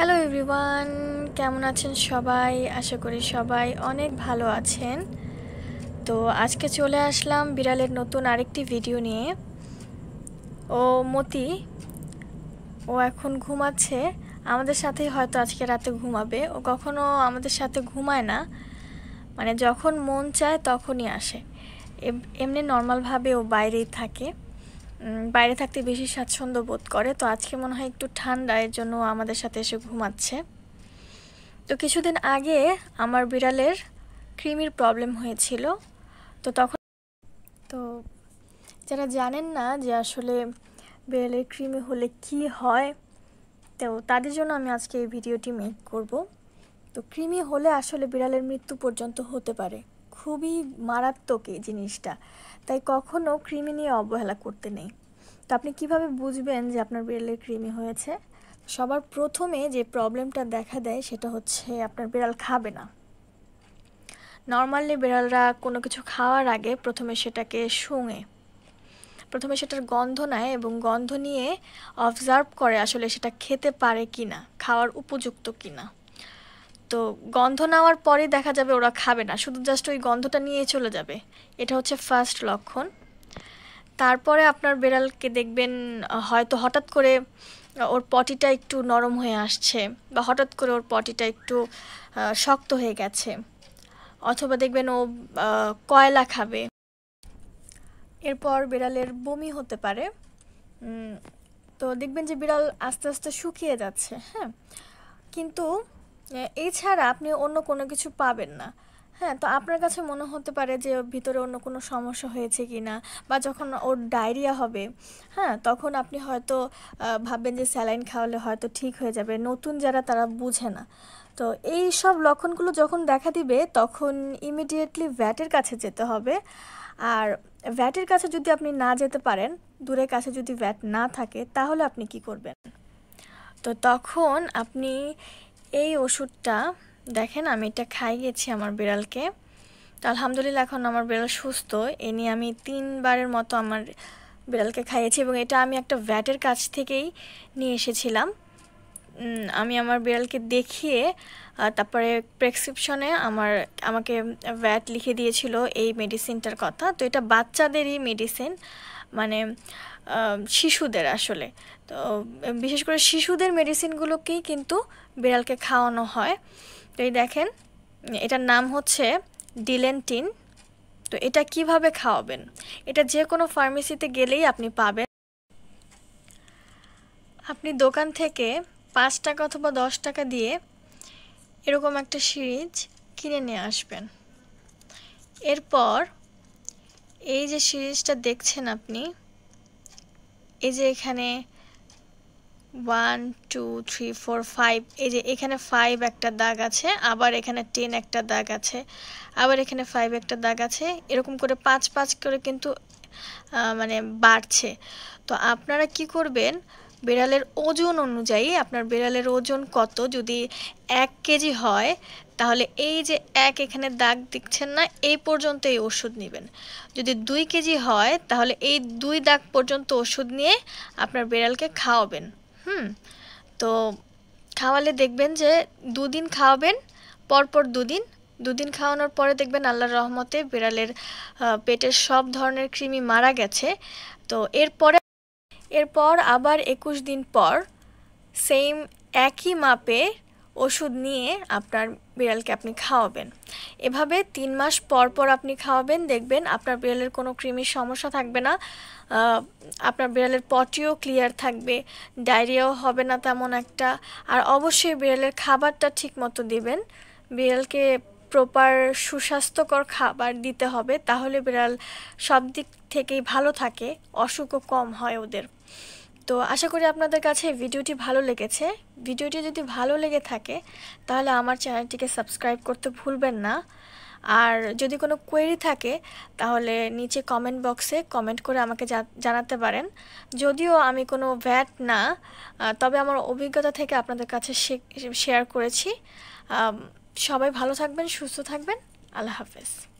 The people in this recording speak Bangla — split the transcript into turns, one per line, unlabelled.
হ্যালো এভরিওয়ান কেমন আছেন সবাই আশা করি সবাই অনেক ভালো আছেন তো আজকে চলে আসলাম বিড়ালের নতুন আরেকটি ভিডিও নিয়ে ও মতি ও এখন ঘুমাচ্ছে আমাদের সাথেই হয়তো আজকে রাতে ঘুমাবে ও কখনো আমাদের সাথে ঘুমায় না মানে যখন মন চায় তখনই আসে এমনি নর্মালভাবে ও বাইরেই থাকে বাইরে থাকতে বেশি স্বাচ্ছন্দ্য বোধ করে তো আজকে মনে হয় একটু ঠান্ডা এর জন্য আমাদের সাথে এসে ঘুমাচ্ছে তো কিছুদিন আগে আমার বিড়ালের ক্রিমির প্রবলেম হয়েছিল তো তখন তো যারা জানেন না যে আসলে বিড়ালের ক্রিমি হলে কি হয় তো তাদের জন্য আমি আজকে এই ভিডিওটি মেক করব তো কৃমি হলে আসলে বিড়ালের মৃত্যু পর্যন্ত হতে পারে খুবই মারাত্মক এই জিনিসটা তাই কখনও কৃমি নিয়ে অবহেলা করতে নেই তো আপনি কিভাবে বুঝবেন যে আপনার বিড়ালের কৃমি হয়েছে সবার প্রথমে যে প্রবলেমটা দেখা দেয় সেটা হচ্ছে আপনার বিড়াল খাবে না নর্মালি বিড়ালরা কোনো কিছু খাওয়ার আগে প্রথমে সেটাকে শুঙে প্রথমে সেটার গন্ধ নেয় এবং গন্ধ নিয়ে অবজার্ভ করে আসলে সেটা খেতে পারে কি না খাওয়ার উপযুক্ত কি না তো গন্ধ নেওয়ার পরে দেখা যাবে ওরা খাবে না শুধু জাস্ট ওই গন্ধটা নিয়ে চলে যাবে এটা হচ্ছে ফার্স্ট লক্ষণ তারপরে আপনার বেড়ালকে দেখবেন হয়তো হঠাৎ করে ওর পটিটা একটু নরম হয়ে আসছে বা হঠাৎ করে ওর পটিটা একটু শক্ত হয়ে গেছে অথবা দেখবেন ও কয়লা খাবে এরপর বিড়ালের বমি হতে পারে তো দেখবেন যে বিড়াল আস্তে আস্তে শুকিয়ে যাচ্ছে হ্যাঁ কিন্তু এছাড়া আপনি অন্য কোনো কিছু পাবেন না হ্যাঁ তো আপনার কাছে মনে হতে পারে যে ভিতরে অন্য কোনো সমস্যা হয়েছে কি না বা যখন ওর ডায়রিয়া হবে হ্যাঁ তখন আপনি হয়তো ভাববেন যে স্যালাইন খাওয়ালে হয়তো ঠিক হয়ে যাবে নতুন যারা তারা বুঝে না তো এই সব লক্ষণগুলো যখন দেখা দিবে তখন ইমিডিয়েটলি ভ্যাটের কাছে যেতে হবে আর ভ্যাটের কাছে যদি আপনি না যেতে পারেন দূরের কাছে যদি ভ্যাট না থাকে তাহলে আপনি কি করবেন তো তখন আপনি এই ওষুধটা দেখেন আমি এটা খাই গেছি আমার বিড়ালকে তো আলহামদুলিল্লাহ এখন আমার বিড়াল সুস্থ এ নিয়ে আমি তিনবারের মতো আমার বিড়ালকে খাইয়েছি এবং এটা আমি একটা ভ্যাটের কাছ থেকেই নিয়ে এসেছিলাম আমি আমার বিড়ালকে দেখিয়ে তারপরে প্রেসক্রিপশনে আমার আমাকে ভ্যাট লিখে দিয়েছিল এই মেডিসিনটার কথা তো এটা বাচ্চাদেরই মেডিসিন মানে শিশুদের আসলে তো বিশেষ করে শিশুদের মেডিসিনগুলোকেই কিন্তু বিড়ালকে খাওয়ানো হয় তো এই দেখেন এটার নাম হচ্ছে ডিলেন্টিন তো এটা কিভাবে খাওয়াবেন এটা যে কোনো ফার্মেসিতে গেলেই আপনি পাবেন আপনি দোকান থেকে পাঁচ টাকা অথবা দশ টাকা দিয়ে এরকম একটা সিরিজ কিনে নিয়ে আসবেন এরপর এই যে সিরিজটা দেখছেন আপনি এই যে এখানে one two three four five এই যে এখানে ফাইভ একটা দাগ আছে আবার এখানে টেন একটা দাগ আছে আবার এখানে ফাইভ একটা দাগ আছে এরকম করে পাঁচ পাঁচ করে কিন্তু মানে বাড়ছে তো আপনারা কি করবেন বেড়ালের ওজন অনুযায়ী আপনার বেড়ালের ওজন কত যদি এক কেজি হয় তাহলে এই যে এক এখানে দাগ দিচ্ছেন না এই পর্যন্ত এই ওষুধ নেবেন যদি দুই কেজি হয় তাহলে এই দুই দাগ পর্যন্ত ওষুধ নিয়ে আপনার বিড়ালকে খাওয়াবেন হুম তো খাওয়ালে দেখবেন যে দুদিন খাওয়াবেন পরপর দুদিন দুদিন খাওয়ানোর পরে দেখবেন আল্লাহর রহমতে বিড়ালের পেটের সব ধরনের কৃমি মারা গেছে তো এরপরে এরপর আবার একুশ দিন পর সেম একই মাপে ওষুধ নিয়ে আপনার বিড়ালকে আপনি খাওয়াবেন এভাবে তিন মাস পর পর আপনি খাওয়াবেন দেখবেন আপনার বিড়ালের কোনো কৃমির সমস্যা থাকবে না আপনার বিড়ালের পটিও ক্লিয়ার থাকবে ডায়রিয়াও হবে না তেমন একটা আর অবশ্যই বিড়ালের খাবারটা ঠিক মতো দিবেন বিড়ালকে প্রপার সুস্বাস্থ্যকর খাবার দিতে হবে তাহলে বিড়াল সব দিক থেকেই ভালো থাকে অসুখও কম হয় ওদের তো আশা করি আপনাদের কাছে ভিডিওটি ভালো লেগেছে ভিডিওটি যদি ভালো লেগে থাকে তাহলে আমার চ্যানেলটিকে সাবস্ক্রাইব করতে ভুলবেন না আর যদি কোনো কোয়েরি থাকে তাহলে নিচে কমেন্ট বক্সে কমেন্ট করে আমাকে জানাতে পারেন যদিও আমি কোনো ভ্যাট না তবে আমার অভিজ্ঞতা থেকে আপনাদের কাছে শেয়ার করেছি সবাই ভালো থাকবেন সুস্থ থাকবেন আল্লাহ হাফেজ